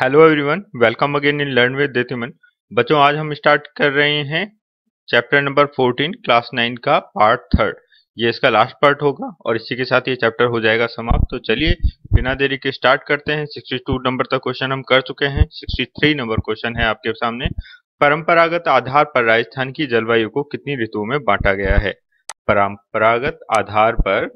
hello everyone welcome again in learn with देथुमन बच्चों आज हम स्टार्ट कर रहे हैं चैप्टर नंबर 14 क्लास 9 का पार्ट थर्ड ये इसका लास्ट पार्ट होगा और इसी के साथ ये चैप्टर हो जाएगा समाप्त तो चलिए बिना देरी के स्टार्ट करते हैं 62 नंबर तक क्वेश्चन हम कर चुके हैं 63 नंबर क्वेश्चन है आपके सामने परंपरागत आधार पर राजस्थान की जलवायु को कितनी ऋतुओं में बांटा गया है परंपरागत आधार पर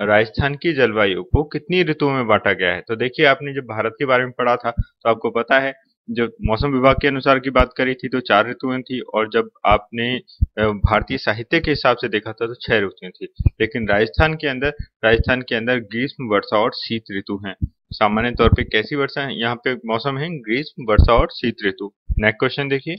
राजस्थान की जलवायु को कितनी ऋतुओं में बांटा गया है तो देखिए आपने जब भारत के बारे में पढ़ा था तो आपको पता है जब मौसम विभाग के अनुसार की बात करी थी तो चार ऋतुएं थी और जब आपने भारतीय साहित्य के हिसाब से देखा था तो छह ऋतुएं थी लेकिन राजस्थान के अंदर राजस्थान के अंदर ग्रीष्म वर्षा और शीत ऋतु है सामान्य तौर पर कैसी वर्षा है यहाँ पे मौसम है ग्रीष्म वर्षा और शीत ऋतु नेक्स्ट क्वेश्चन देखिए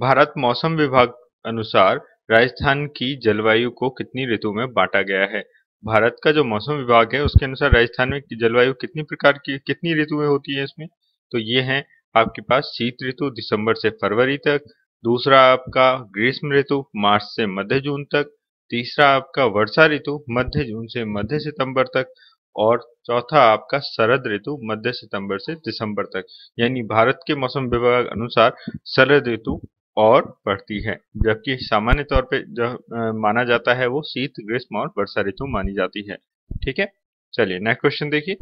भारत मौसम विभाग अनुसार राजस्थान की जलवायु को कितनी ऋतु में बांटा गया है भारत का जो मौसम विभाग है उसके अनुसार राजस्थान में जलवायु कितनी प्रकार की कितनी ऋतुएं होती है इसमें तो ये है आपके पास शीत ऋतु दिसंबर से फरवरी तक दूसरा आपका ग्रीष्म ऋतु मार्च से मध्य जून तक तीसरा आपका वर्षा ऋतु मध्य जून से मध्य सितंबर तक और चौथा आपका शरद ऋतु मध्य सितंबर से दिसंबर तक यानी भारत के मौसम विभाग अनुसार शरद ऋतु और बढ़ती है जबकि सामान्य तौर पे जो माना जाता है वो शीत ग्रीष्म और वर्षा ऋतु मानी जाती है ठीक है चलिए नेक्स्ट क्वेश्चन देखिए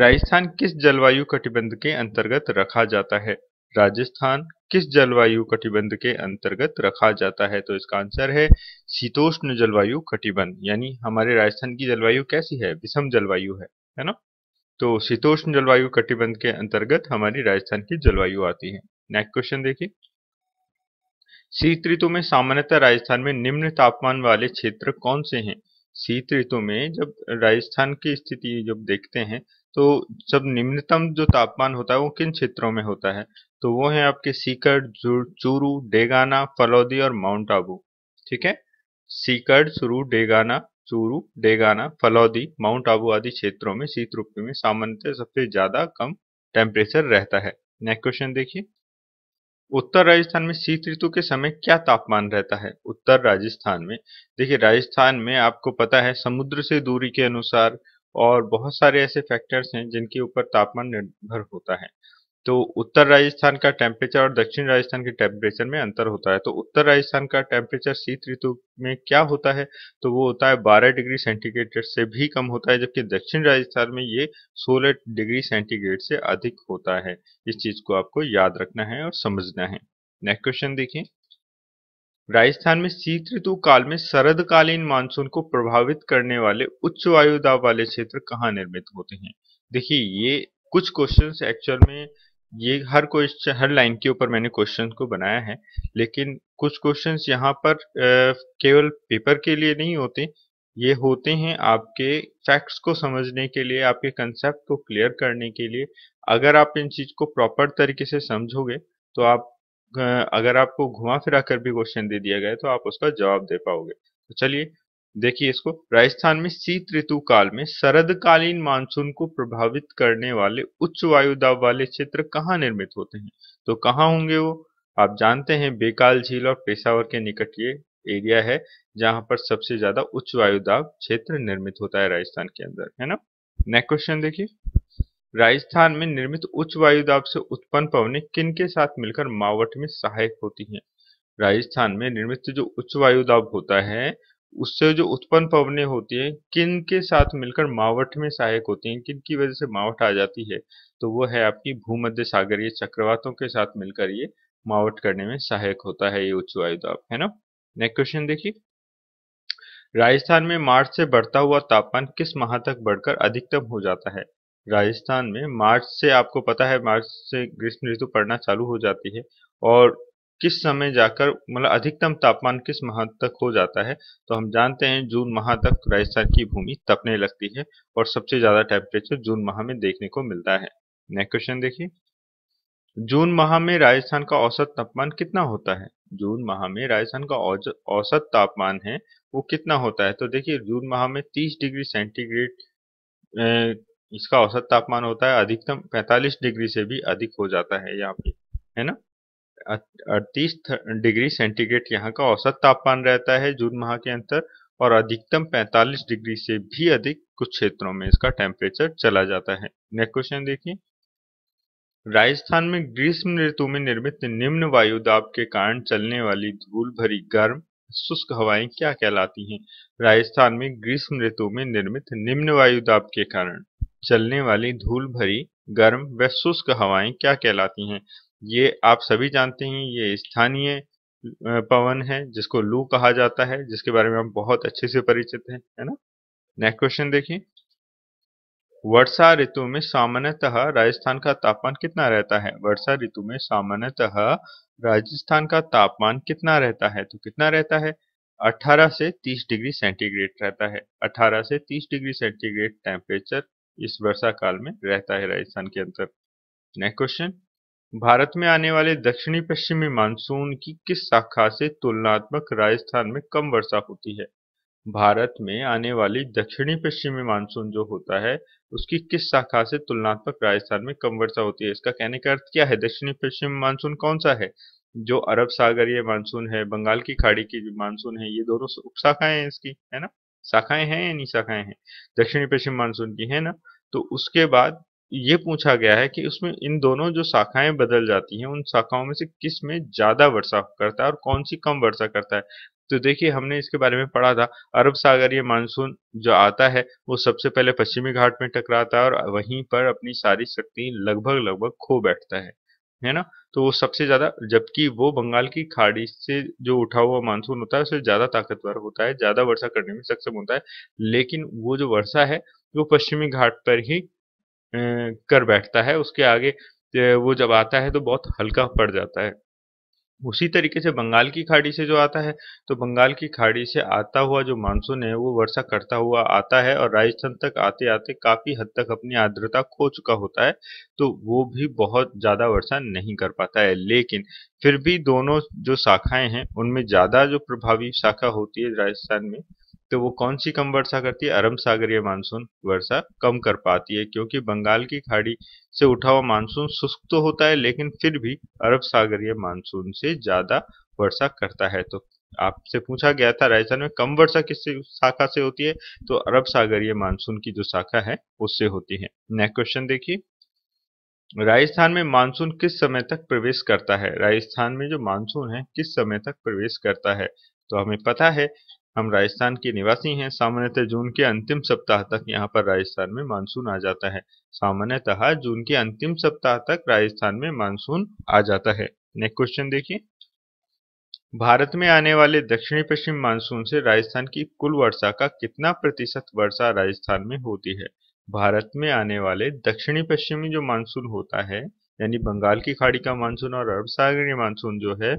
राजस्थान किस जलवायु कटिबंध के अंतर्गत रखा जाता है राजस्थान किस जलवायु कटिबंध के अंतर्गत रखा जाता है तो इसका आंसर है शीतोष्ण जलवायु कटिबंध यानी हमारे राजस्थान की जलवायु कैसी है विषम जलवायु है है ना तो शीतोष्ण जलवायु कटिबंध के अंतर्गत हमारी राजस्थान की जलवायु आती है नेक्स्ट क्वेश्चन देखिए शीत ऋतु में सामान्यतः राजस्थान में निम्न तापमान वाले क्षेत्र कौन से हैं शीत ऋतु में जब राजस्थान की स्थिति जब देखते हैं तो जब निम्नतम जो तापमान होता है वो किन क्षेत्रों में होता है तो वो है आपके सीकर चूरू डेगाना फलौदी और माउंट आबू ठीक है सीकर चुरू डेगाना चूरू डेगाना फलौदी माउंट आबू आदि क्षेत्रों में शीत ऋतु में सामान्यतः सबसे ज्यादा कम टेम्परेचर रहता है नेक्स्ट क्वेश्चन देखिए उत्तर राजस्थान में शीत ऋतु के समय क्या तापमान रहता है उत्तर राजस्थान में देखिए राजस्थान में आपको पता है समुद्र से दूरी के अनुसार और बहुत सारे ऐसे फैक्टर्स हैं जिनके ऊपर तापमान निर्भर होता है तो उत्तर राजस्थान का टेम्परेचर और दक्षिण राजस्थान के टेम्परेचर में अंतर होता है तो उत्तर राजस्थान का टेम्परेचर शीत ऋतु में क्या होता है तो वो होता है 12 डिग्री सेंटीग्रेड से भी कम होता है जबकि दक्षिण राजस्थान में ये 16 डिग्री सेंटीग्रेड से अधिक होता है इस चीज को आपको याद रखना है और समझना है नेक्स्ट क्वेश्चन देखिए राजस्थान में शीत ऋतु काल में शरदकालीन मानसून को प्रभावित करने वाले उच्च वायु दाब वाले क्षेत्र कहाँ निर्मित होते हैं देखिए ये कुछ क्वेश्चंस एक्चुअल में ये हर क्वेश्चन हर लाइन के ऊपर मैंने क्वेश्चन को बनाया है लेकिन कुछ क्वेश्चन यहाँ पर केवल पेपर के लिए नहीं होते ये होते हैं आपके फैक्ट्स को समझने के लिए आपके कंसेप्ट को क्लियर करने के लिए अगर आप इन चीज को प्रॉपर तरीके से समझोगे तो आप अगर आपको घुमा फिरा कर भी क्वेश्चन दे दिया गया तो आप उसका जवाब दे पाओगे तो चलिए देखिए इसको राजस्थान में शीत ऋतु काल में शरदकालीन मानसून को प्रभावित करने वाले उच्च वायु दाब वाले क्षेत्र कहाँ निर्मित होते हैं तो कहाँ होंगे वो आप जानते हैं बेकाल झील और पेशावर के निकट ये एरिया है जहां पर सबसे ज्यादा उच्च वायु दाब क्षेत्र निर्मित होता है राजस्थान के अंदर है ना नेक्स्ट क्वेश्चन देखिए राजस्थान में निर्मित उच्च वायु दाब से उत्पन्न पवने किन के साथ मिलकर मावट में सहायक होती है राजस्थान में निर्मित जो उच्च वायु दाब होता है उससे जो उत्पन्न पवने होती हैं किन के साथ मिलकर मावठ में सहायक होती हैं किन की वजह से मावठ आ जाती है तो वो है आपकी भूमध्य सागरीय चक्रवातों के साथ मिलकर ये मावट करने में सहायक होता है ये उच्च वायु दाब है ना नेक्स्ट क्वेश्चन देखिए राजस्थान में मार्च से बढ़ता हुआ तापमान किस माह तक बढ़कर अधिकतम हो जाता है राजस्थान में मार्च से आपको पता है मार्च से ग्रीष्म ऋतु पड़ना चालू हो जाती है और किस समय जाकर मतलब अधिकतम तापमान किस माह तक हो जाता है तो हम जानते हैं जून माह तक राजस्थान की भूमि तपने लगती है और सबसे ज़्यादा टेम्परेचर जून माह में देखने को मिलता है नेक्स्ट क्वेश्चन देखिए जून माह में राजस्थान का औसत तापमान कितना होता है जून माह में राजस्थान का औसत तापमान है वो कितना होता है तो देखिए जून माह में 30 डिग्री सेंटीग्रेड इसका औसत तापमान होता है अधिकतम 45 डिग्री से भी अधिक हो जाता है यहाँ पे है ना अड़तीस डिग्री सेंटीग्रेड यहाँ का औसत तापमान रहता है जून माह के अंतर और अधिकतम 45 डिग्री से भी अधिक कुछ क्षेत्रों में इसका टेम्परेचर चला जाता है नेक्स्ट क्वेश्चन देखिए राजस्थान में ग्रीष्म ऋतु में निर्मित निम्न वायु दाब के कारण चलने वाली धूल भरी गर्म शुष्क हवाएं क्या कहलाती हैं राजस्थान में ग्रीष्म ऋतु में निर्मित निम्न वायु दाब के कारण चलने वाली धूल भरी गर्म व शुष्क हवाएं क्या कहलाती हैं ये आप सभी जानते हैं ये स्थानीय पवन है जिसको लू कहा जाता है जिसके बारे में हम बहुत अच्छे से परिचित हैं है ना नेक्स्ट क्वेश्चन देखिए वर्षा ऋतु में सामान्यतः राजस्थान का तापमान कितना रहता है वर्षा ऋतु में सामान्यतः राजस्थान का तापमान कितना रहता है तो कितना रहता है 18 से 30 डिग्री सेंटीग्रेड रहता है 18 से 30 डिग्री सेंटीग्रेड टेम्परेचर इस वर्षा काल में रहता है राजस्थान के अंदर नेक्स्ट क्वेश्चन भारत में आने वाले दक्षिणी पश्चिमी मानसून की किस शाखा से तुलनात्मक राजस्थान में कम वर्षा होती है भारत में आने वाली दक्षिणी पश्चिमी मानसून जो होता है उसकी किस शाखा से तुलनात्मक राजस्थान में कम वर्षा होती है इसका कहने का अर्थ क्या है दक्षिणी पश्चिमी मानसून कौन सा है जो अरब सागरीय मानसून है बंगाल की खाड़ी की मानसून है ये दोनों उप शाखाएं हैं इसकी है ना शाखाएं हैं या नहीं शाखाएं हैं दक्षिणी पश्चिम मानसून की है ना तो उसके बाद ये पूछा गया है कि उसमें इन दोनों जो शाखाएं बदल जाती हैं उन शाखाओं में से किस में ज्यादा वर्षा करता है और कौन सी कम वर्षा करता है तो देखिए हमने इसके बारे में पढ़ा था अरब सागरीय मानसून जो आता है वो सबसे पहले पश्चिमी घाट में टकराता है और वहीं पर अपनी सारी शक्ति लगभग लगभग खो बैठता है है ना तो वो सबसे ज्यादा जबकि वो बंगाल की खाड़ी से जो उठा हुआ मानसून होता है उससे ज्यादा ताकतवर होता है ज्यादा वर्षा करने में सक्षम होता है लेकिन वो जो वर्षा है वो पश्चिमी घाट पर ही कर बैठता है उसके आगे वो जब आता है तो बहुत हल्का पड़ जाता है उसी तरीके से बंगाल की खाड़ी से जो आता है तो बंगाल की खाड़ी से आता हुआ जो मानसून है वो वर्षा करता हुआ आता है और राजस्थान तक आते आते काफ़ी हद तक अपनी आर्द्रता खो चुका होता है तो वो भी बहुत ज़्यादा वर्षा नहीं कर पाता है लेकिन फिर भी दोनों जो शाखाएं हैं उनमें ज़्यादा जो प्रभावी शाखा होती है राजस्थान में तो वो कौन सी कम वर्षा करती है अरब सागरीय मानसून वर्षा कम कर पाती है क्योंकि बंगाल की खाड़ी से उठा हुआ मानसून शुष्क तो होता है लेकिन फिर भी अरब सागरीय मानसून से ज्यादा वर्षा करता है तो आपसे पूछा गया था राजस्थान में कम वर्षा किस शाखा से होती है तो अरब सागरीय मानसून की जो शाखा है उससे होती है नेक्स्ट क्वेश्चन देखिए राजस्थान में मानसून किस समय तक प्रवेश करता है राजस्थान में जो मानसून है किस समय तक प्रवेश करता है तो हमें पता है हम राजस्थान के निवासी हैं सामान्यतः जून के अंतिम सप्ताह तक यहाँ पर राजस्थान में मानसून आ जाता है सामान्यतः जून के अंतिम सप्ताह तक राजस्थान में मानसून आ जाता है नेक्स्ट क्वेश्चन देखिए भारत में आने वाले दक्षिणी पश्चिम मानसून से राजस्थान की कुल वर्षा का कितना प्रतिशत वर्षा राजस्थान में होती है भारत में आने वाले दक्षिणी पश्चिमी जो मानसून होता है यानी बंगाल की खाड़ी का मानसून और अरब सागरीय मानसून जो है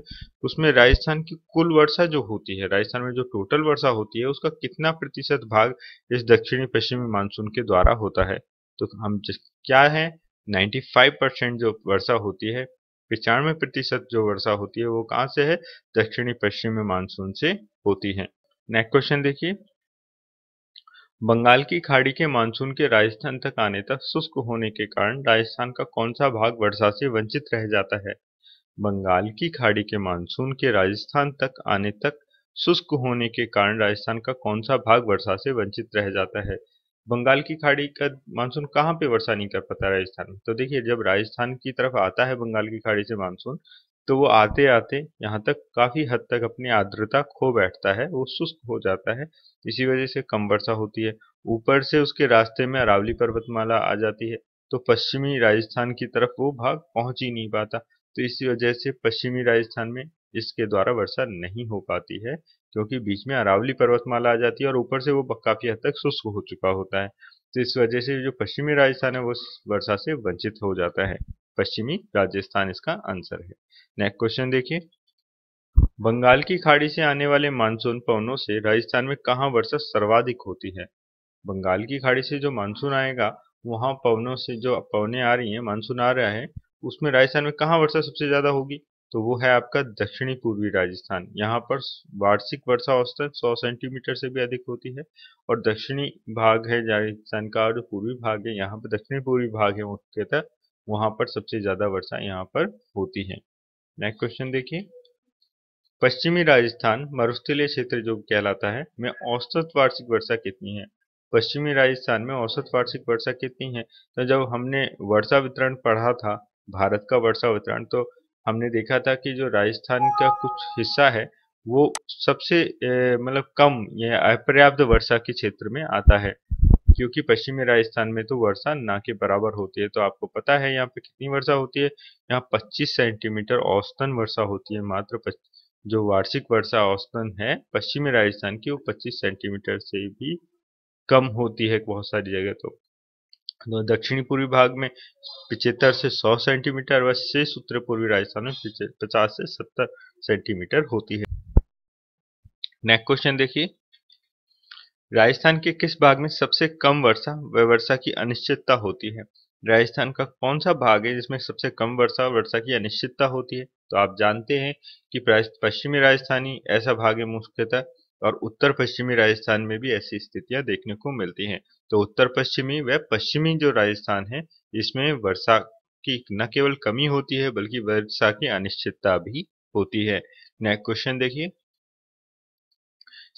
उसमें राजस्थान की कुल वर्षा जो होती है राजस्थान में जो टोटल वर्षा होती है उसका कितना प्रतिशत भाग इस दक्षिणी पश्चिमी मानसून के द्वारा होता है तो हम क्या है 95 परसेंट जो वर्षा होती है पचानवे प्रतिशत जो वर्षा होती है वो कहाँ से है दक्षिणी पश्चिमी मानसून से होती है नेक्स्ट क्वेश्चन देखिए बंगाल की खाड़ी के मानसून के राजस्थान तक आने तक शुष्क होने के कारण राजस्थान का कौन सा भाग वर्षा से वंचित रह जाता है बंगाल की खाड़ी के मानसून के राजस्थान तक आने तक शुष्क होने के कारण राजस्थान का कौन सा भाग वर्षा से वंचित रह जाता है बंगाल की खाड़ी का मानसून कहाँ पे वर्षा नहीं कर पाता राजस्थान में तो देखिए जब राजस्थान की तरफ आता है बंगाल की खाड़ी से मानसून तो वो आते आते यहाँ तक काफ़ी हद तक अपनी आर्द्रता खो बैठता है वो शुष्क हो जाता है इसी वजह से कम वर्षा होती है ऊपर से उसके रास्ते में अरावली पर्वतमाला आ जाती है तो पश्चिमी राजस्थान की तरफ वो भाग पहुँच ही नहीं पाता तो इसी वजह से पश्चिमी राजस्थान में इसके द्वारा वर्षा नहीं हो पाती है क्योंकि बीच में अरावली पर्वतमाला आ जाती है और ऊपर से वो काफ़ी हद तक शुष्क हो चुका होता है तो इस वजह से जो पश्चिमी राजस्थान है वो वर्षा से वंचित हो जाता है पश्चिमी राजस्थान इसका आंसर है नेक्स्ट क्वेश्चन देखिए बंगाल की खाड़ी से आने वाले मानसून पवनों से राजस्थान में कहाँ वर्षा सर्वाधिक होती है बंगाल की खाड़ी से जो मानसून आएगा वहां पवनों से जो पवने आ रही हैं मानसून आ रहा है उसमें राजस्थान में कहाँ वर्षा सबसे ज्यादा होगी तो वो है आपका दक्षिणी पूर्वी राजस्थान यहाँ पर वार्षिक वर्षा औसतन 100 सेंटीमीटर से भी अधिक होती है और दक्षिणी भाग है राजस्थान का जो पूर्वी भाग है यहाँ पर दक्षिणी पूर्वी भाग है मुख्यतः वहां पर सबसे ज्यादा वर्षा यहाँ पर होती है नेक्स्ट क्वेश्चन देखिए पश्चिमी राजस्थान मरुस्थलीय क्षेत्र जो कहलाता है में औसत वार्षिक वर्षा कितनी है पश्चिमी राजस्थान में औसत वार्षिक वर्षा कितनी है तो जब हमने वर्षा वितरण पढ़ा था भारत का वर्षा वितरण तो हमने देखा था कि जो राजस्थान का कुछ हिस्सा है वो सबसे मतलब कम या अपर्याप्त वर्षा के क्षेत्र में आता है क्योंकि पश्चिमी राजस्थान में तो वर्षा ना के बराबर होती है तो आपको पता है यहाँ पे कितनी वर्षा होती है यहाँ 25 सेंटीमीटर औसतन वर्षा होती है मात्र जो वार्षिक वर्षा औसतन है पश्चिमी राजस्थान की वो 25 सेंटीमीटर से भी कम होती है बहुत सारी जगह तो तो दक्षिणी पूर्वी भाग में पिछहत्तर से 100 सेंटीमीटर व शेष उत्तर पूर्वी राजस्थान में पचास से 70 सेंटीमीटर होती है नेक्स्ट क्वेश्चन देखिए राजस्थान के किस भाग में सबसे कम वर्षा व वर्षा की अनिश्चितता होती है राजस्थान का कौन सा भाग है जिसमें सबसे कम वर्षा वर्षा की अनिश्चितता होती है तो आप जानते हैं कि पश्चिमी राजस्थानी ऐसा भाग है मुख्यतः और उत्तर पश्चिमी राजस्थान में भी ऐसी स्थितियां देखने को मिलती हैं तो उत्तर पश्चिमी व पश्चिमी जो राजस्थान है इसमें वर्षा की न केवल कमी होती है बल्कि वर्षा की अनिश्चितता भी होती है नेक्स्ट क्वेश्चन देखिए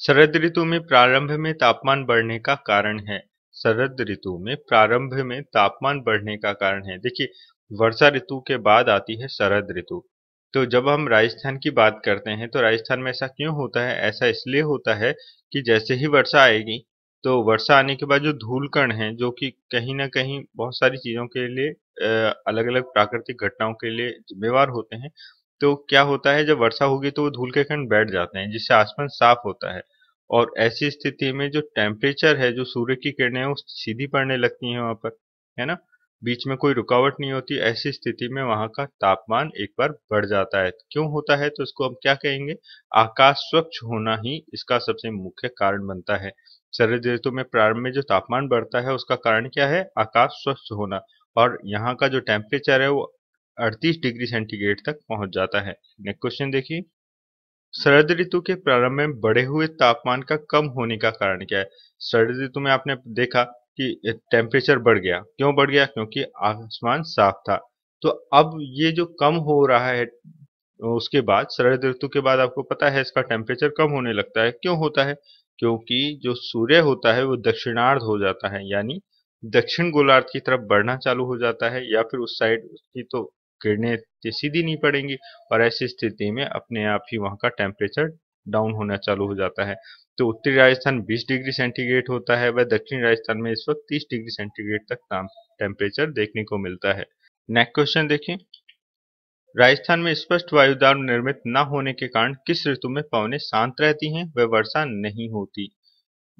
शरद ऋतु में प्रारंभ में तापमान बढ़ने का कारण है शरद ऋतु में प्रारंभ में तापमान बढ़ने का कारण है देखिए वर्षा ऋतु के बाद आती है शरद ऋतु तो जब हम राजस्थान की बात करते हैं तो राजस्थान में ऐसा क्यों होता है ऐसा इसलिए होता है कि जैसे ही वर्षा आएगी तो वर्षा आने के बाद जो धूलकण है जो कि कहीं ना कहीं बहुत सारी चीज़ों के लिए अलग अलग प्राकृतिक घटनाओं के लिए जिम्मेवार होते हैं तो क्या होता है जब वर्षा होगी तो वो धूल के कण बैठ जाते हैं जिससे आसमान साफ होता है और ऐसी स्थिति में जो टेम्परेचर है जो सूर्य की किरणें हैं वो सीधी पड़ने लगती हैं वहाँ पर है ना बीच में कोई रुकावट नहीं होती ऐसी स्थिति में वहाँ का तापमान एक बार बढ़ जाता है तो क्यों होता है तो इसको हम क्या कहेंगे आकाश स्वच्छ होना ही इसका सबसे मुख्य कारण बनता है शरद ऋतु में प्रारंभ में जो तापमान बढ़ता है उसका कारण क्या है आकाश स्वच्छ होना और यहाँ का जो टेम्परेचर है वो अड़तीस डिग्री सेंटीग्रेड तक पहुंच जाता है नेक्स्ट क्वेश्चन देखिए शरद ऋतु के प्रारंभ में बढ़े हुए तापमान का कम होने का कारण क्या है शरद ऋतु में आपने देखा कि टेम्परेचर बढ़ गया क्यों बढ़ गया क्योंकि आसमान साफ था तो अब ये जो कम हो रहा है उसके बाद शरद ऋतु के बाद आपको पता है इसका टेम्परेचर कम होने लगता है क्यों होता है क्योंकि जो सूर्य होता है वो दक्षिणार्ध हो जाता है यानी दक्षिण गोलार्ध की तरफ बढ़ना चालू हो जाता है या फिर उस साइड उसकी तो किरणें सीधी नहीं पड़ेंगी और ऐसी स्थिति में अपने आप ही वहाँ का टेम्परेचर डाउन होना चालू हो जाता है तो उत्तरी राजस्थान 20 डिग्री सेंटीग्रेड होता है वह दक्षिण राजस्थान में इस वक्त 30 डिग्री सेंटीग्रेड तक टेम्परेचर देखने को मिलता है नेक्स्ट क्वेश्चन देखें राजस्थान में स्पष्ट वायुदान निर्मित न होने के कारण किस ऋतु में पवने शांत रहती हैं वह वर्षा नहीं होती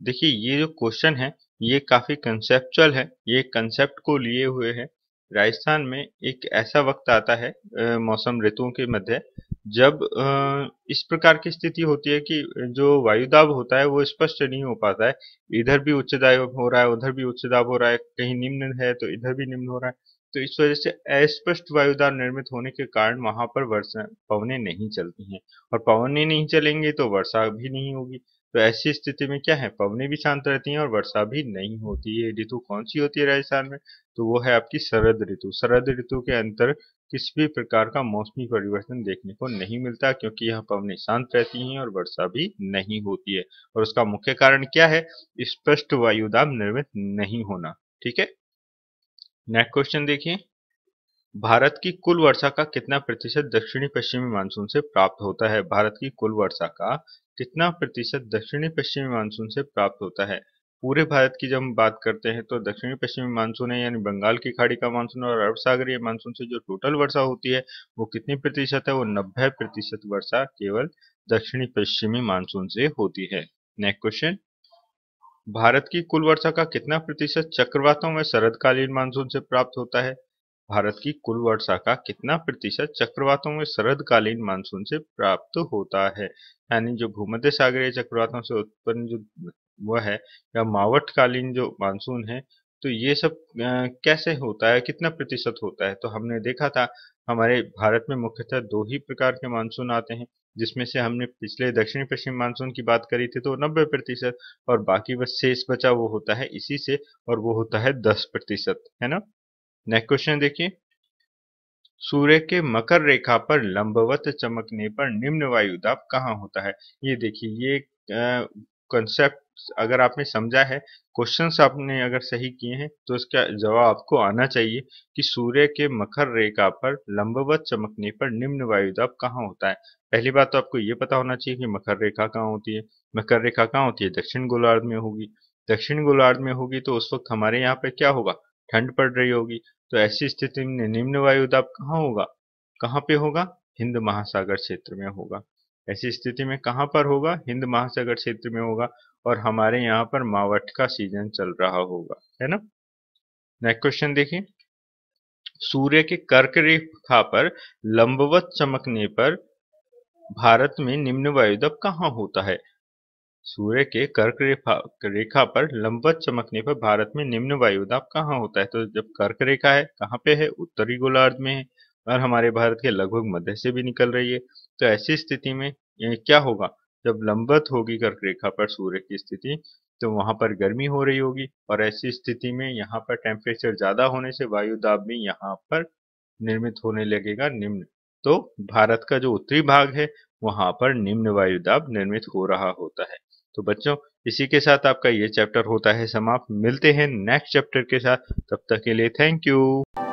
देखिए ये जो क्वेश्चन है ये काफी कंसेप्चुअल है ये कंसेप्ट को लिए हुए है राजस्थान में एक ऐसा वक्त आता है आ, मौसम ऋतुओं के मध्य जब आ, इस प्रकार की स्थिति होती है कि जो वायुदाब होता है वो स्पष्ट नहीं हो पाता है इधर भी उच्च दाब हो रहा है उधर भी उच्च दाब हो रहा है कहीं निम्न है तो इधर भी निम्न हो रहा है तो इस वजह से अस्पष्ट वायुदाब निर्मित होने के कारण वहां पर वर्षा पवने नहीं चलती हैं और पवने नहीं चलेंगे तो वर्षा भी नहीं होगी तो ऐसी स्थिति में क्या है पवने भी शांत रहती हैं और वर्षा भी नहीं होती है ऋतु कौन सी होती है राजस्थान में तो वो है आपकी शरद ऋतु शरद ऋतु के अंतर किसी भी प्रकार का मौसमी परिवर्तन देखने को नहीं मिलता क्योंकि यह पवने शांत रहती हैं और वर्षा भी नहीं होती है और उसका मुख्य कारण क्या है स्पष्ट वायुदाब निर्मित नहीं होना ठीक है नेक्स्ट क्वेश्चन देखिए भारत की कुल वर्षा का कितना प्रतिशत दक्षिणी पश्चिमी मानसून से प्राप्त होता है भारत की कुल वर्षा का कितना प्रतिशत दक्षिणी पश्चिमी मानसून से प्राप्त होता है पूरे भारत की जब हम बात करते हैं तो दक्षिणी पश्चिमी मानसून है यानी बंगाल की खाड़ी का मानसून और अरब सागरीय मानसून से जो टोटल वर्षा होती है वो कितनी प्रतिशत है वो नब्बे प्रतिशत वर्षा केवल दक्षिणी पश्चिमी मानसून से होती है नेक्स्ट क्वेश्चन भारत की कुल वर्षा का कितना प्रतिशत चक्रवातों में शरदकालीन मानसून से प्राप्त होता है भारत की कुल वर्षा का कितना प्रतिशत चक्रवातों में शरदकालीन मानसून से प्राप्त होता है यानी जो भूमध्य सागरीय चक्रवातों से उत्पन्न जो वह है या मावटकालीन जो मानसून है तो ये सब कैसे होता है कितना प्रतिशत होता है तो हमने देखा था हमारे भारत में मुख्यतः दो ही प्रकार के मानसून आते हैं जिसमें से हमने पिछले दक्षिणी पश्चिम मानसून की बात करी थी तो 90 प्रतिशत और बाकी बस शेष बचा वो होता है इसी से और वो होता है 10 प्रतिशत है ना नेक्स्ट क्वेश्चन देखिए सूर्य के मकर रेखा पर लंबवत चमकने पर निम्न दाब कहाँ होता है ये देखिए ये कंसेप्ट अगर आपने समझा है क्वेश्चंस आपने अगर सही किए हैं तो इसका जवाब आपको आना चाहिए कि सूर्य के मकर रेखा पर लंबवत चमकने पर निम्न वायुदाब कहाँ होता है पहली बात तो आपको ये पता होना चाहिए कि मकर रेखा कहाँ होती है मकर रेखा कहाँ होती है दक्षिण गोलार्ध में होगी दक्षिण गोलार्ध में होगी तो उस वक्त हमारे यहाँ पे क्या होगा ठंड पड़ रही होगी तो ऐसी स्थिति में निम्न वायु दाब कहाँ होगा कहाँ पे होगा हिंद महासागर क्षेत्र में होगा ऐसी स्थिति में कहाँ पर होगा हिंद महासागर क्षेत्र में होगा और हमारे यहाँ पर मावठ का सीजन चल रहा होगा है ना नेक्स्ट क्वेश्चन देखिए सूर्य के कर्क रेखा पर लंबवत चमकने पर भारत में निम्न वायुदाब कहाँ होता है सूर्य के कर्क रेखा रेखा पर लंबवत चमकने पर भारत में निम्न वायु दाब कहाँ होता है तो जब कर्क रेखा है कहाँ पे है उत्तरी गोलार्ध में है और हमारे भारत के लगभग मध्य से भी निकल रही है तो ऐसी स्थिति में क्या होगा जब लंबवत होगी कर्क रेखा पर सूर्य की स्थिति तो वहां पर गर्मी हो रही होगी और ऐसी स्थिति में यहाँ पर टेम्परेचर ज्यादा होने से वायु दाब भी यहाँ पर निर्मित होने लगेगा निम्न तो भारत का जो उत्तरी भाग है वहां पर निम्न वायु दाब निर्मित हो रहा होता है तो बच्चों इसी के साथ आपका ये चैप्टर होता है समाप्त मिलते हैं नेक्स्ट चैप्टर के साथ तब तक के लिए थैंक यू